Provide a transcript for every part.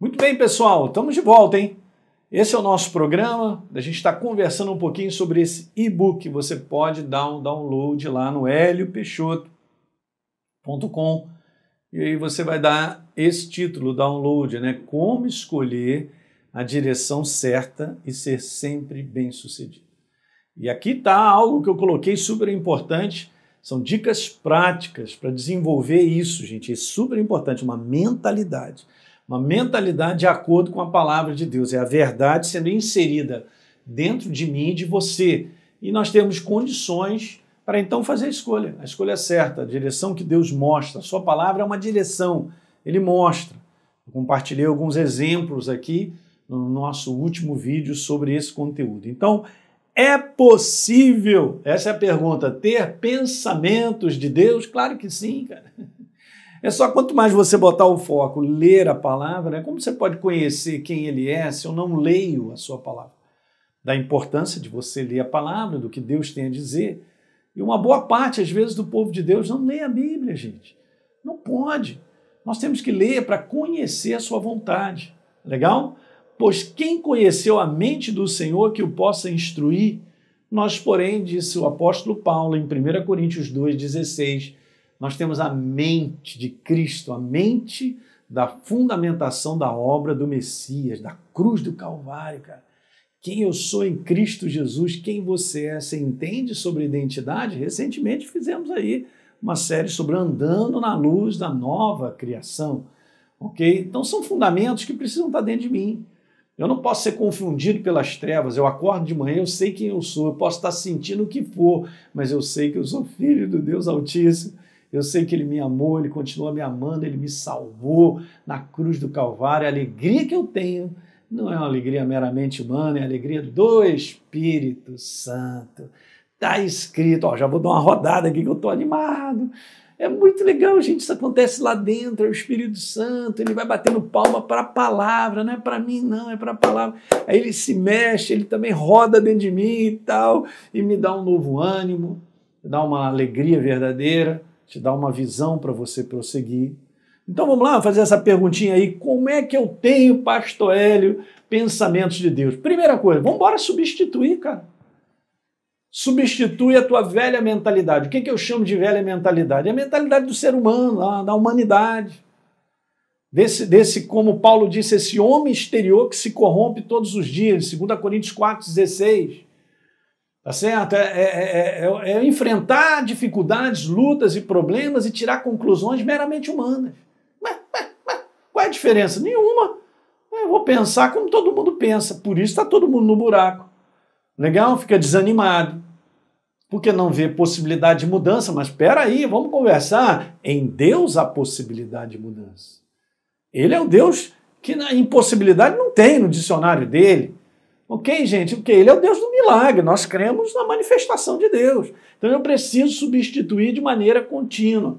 Muito bem, pessoal, estamos de volta, hein? Esse é o nosso programa. A gente está conversando um pouquinho sobre esse e-book. Você pode dar um download lá no heliopeixoto.com e aí você vai dar esse título, download, né? Como escolher a direção certa e ser sempre bem-sucedido. E aqui está algo que eu coloquei super importante. São dicas práticas para desenvolver isso, gente. É super importante, uma mentalidade. Uma mentalidade de acordo com a palavra de Deus. É a verdade sendo inserida dentro de mim e de você. E nós temos condições para então fazer a escolha. A escolha é certa, a direção que Deus mostra. A sua palavra é uma direção, ele mostra. Eu compartilhei alguns exemplos aqui no nosso último vídeo sobre esse conteúdo. Então, é possível, essa é a pergunta, ter pensamentos de Deus? Claro que sim, cara. É só quanto mais você botar o foco, ler a palavra, né? como você pode conhecer quem ele é se eu não leio a sua palavra? Da importância de você ler a palavra, do que Deus tem a dizer. E uma boa parte, às vezes, do povo de Deus não lê a Bíblia, gente. Não pode. Nós temos que ler para conhecer a sua vontade. Legal? Pois quem conheceu a mente do Senhor que o possa instruir? Nós, porém, disse o apóstolo Paulo em 1 Coríntios 2,16, nós temos a mente de Cristo, a mente da fundamentação da obra do Messias, da cruz do Calvário, cara. Quem eu sou em Cristo Jesus, quem você é, você entende sobre identidade? Recentemente fizemos aí uma série sobre andando na luz da nova criação, ok? Então são fundamentos que precisam estar dentro de mim. Eu não posso ser confundido pelas trevas. Eu acordo de manhã, eu sei quem eu sou, eu posso estar sentindo o que for, mas eu sei que eu sou filho do Deus Altíssimo eu sei que Ele me amou, Ele continua me amando, Ele me salvou na cruz do Calvário. A alegria que eu tenho não é uma alegria meramente humana, é a alegria do Espírito Santo. Está escrito, ó, já vou dar uma rodada aqui que eu estou animado. É muito legal, gente. Isso acontece lá dentro, é o Espírito Santo, ele vai batendo palma para a palavra, não é para mim, não, é para a palavra. Aí ele se mexe, ele também roda dentro de mim e tal, e me dá um novo ânimo, dá uma alegria verdadeira te dá uma visão para você prosseguir. Então vamos lá fazer essa perguntinha aí: como é que eu tenho, Pastor Hélio, pensamentos de Deus? Primeira coisa, vamos embora substituir, cara. Substitui a tua velha mentalidade. O que, é que eu chamo de velha mentalidade? É a mentalidade do ser humano, da humanidade. Desse, desse, como Paulo disse, esse homem exterior que se corrompe todos os dias, 2 Coríntios 4,16. Tá certo? É, é, é, é, enfrentar dificuldades, lutas e problemas e tirar conclusões meramente humanas. Mas, mas, mas qual é a diferença? Nenhuma. Eu vou pensar como todo mundo pensa, por isso está todo mundo no buraco. Legal? Fica desanimado. Porque não vê possibilidade de mudança, mas espera aí, vamos conversar. Em Deus há possibilidade de mudança. Ele é o Deus que na impossibilidade não tem no dicionário dele. Ok, gente? Porque ele é o Deus do milagre. Nós cremos na manifestação de Deus. Então eu preciso substituir de maneira contínua.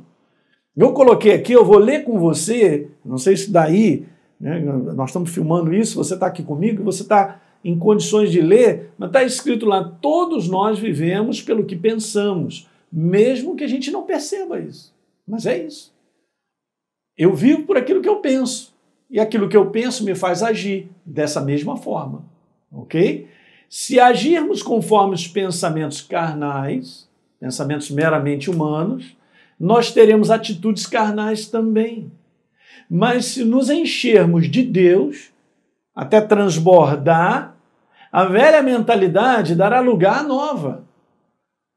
Eu coloquei aqui, eu vou ler com você, não sei se daí, né, nós estamos filmando isso, você está aqui comigo, você está em condições de ler, mas está escrito lá: todos nós vivemos pelo que pensamos, mesmo que a gente não perceba isso. Mas é isso. Eu vivo por aquilo que eu penso, e aquilo que eu penso me faz agir dessa mesma forma ok? Se agirmos conforme os pensamentos carnais, pensamentos meramente humanos, nós teremos atitudes carnais também. Mas se nos enchermos de Deus, até transbordar, a velha mentalidade dará lugar à nova.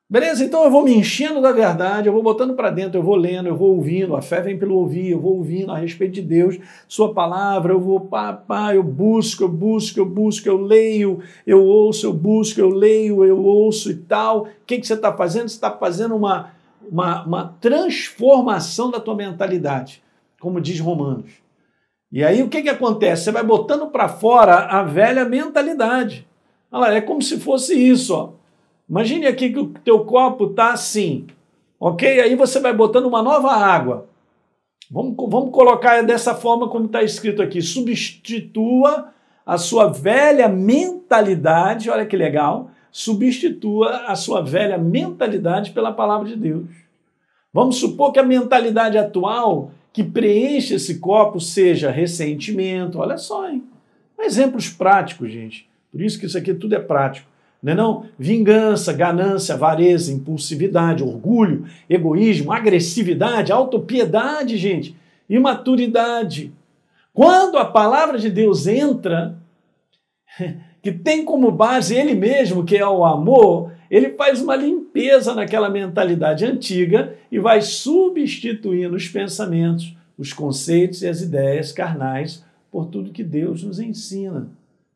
Beleza? Então eu vou me enchendo da verdade, eu vou botando para dentro, eu vou lendo, eu vou ouvindo, a fé vem pelo ouvir, eu vou ouvindo a respeito de Deus, Sua palavra, eu vou, pá, pá, eu busco, eu busco, eu busco, eu leio, eu ouço, eu busco, eu leio, eu ouço e tal. O que, que você está fazendo? Você está fazendo uma, uma, uma transformação da tua mentalidade, como diz Romanos. E aí o que, que acontece? Você vai botando para fora a velha mentalidade. Olha lá, é como se fosse isso, ó Imagine aqui que o teu copo está assim, ok? Aí você vai botando uma nova água. Vamos, vamos colocar dessa forma como está escrito aqui. Substitua a sua velha mentalidade, olha que legal, substitua a sua velha mentalidade pela palavra de Deus. Vamos supor que a mentalidade atual que preenche esse copo seja ressentimento, olha só, hein? Exemplos práticos, gente. Por isso que isso aqui tudo é prático. Não, né não Vingança, ganância, avareza, impulsividade, orgulho, egoísmo, agressividade, autopiedade, gente, imaturidade. Quando a palavra de Deus entra, que tem como base ele mesmo, que é o amor, ele faz uma limpeza naquela mentalidade antiga e vai substituindo os pensamentos, os conceitos e as ideias carnais por tudo que Deus nos ensina.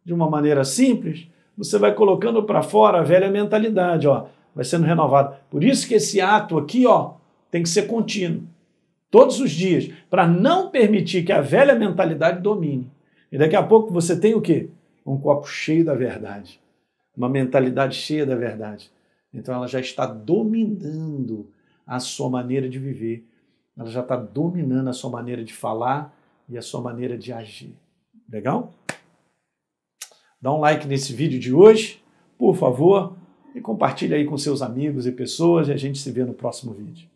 De uma maneira simples, você vai colocando para fora a velha mentalidade, ó, vai sendo renovado. Por isso que esse ato aqui, ó, tem que ser contínuo. Todos os dias, para não permitir que a velha mentalidade domine. E daqui a pouco você tem o quê? Um copo cheio da verdade. Uma mentalidade cheia da verdade. Então ela já está dominando a sua maneira de viver. Ela já está dominando a sua maneira de falar e a sua maneira de agir. Legal? Dá um like nesse vídeo de hoje, por favor, e compartilha aí com seus amigos e pessoas e a gente se vê no próximo vídeo.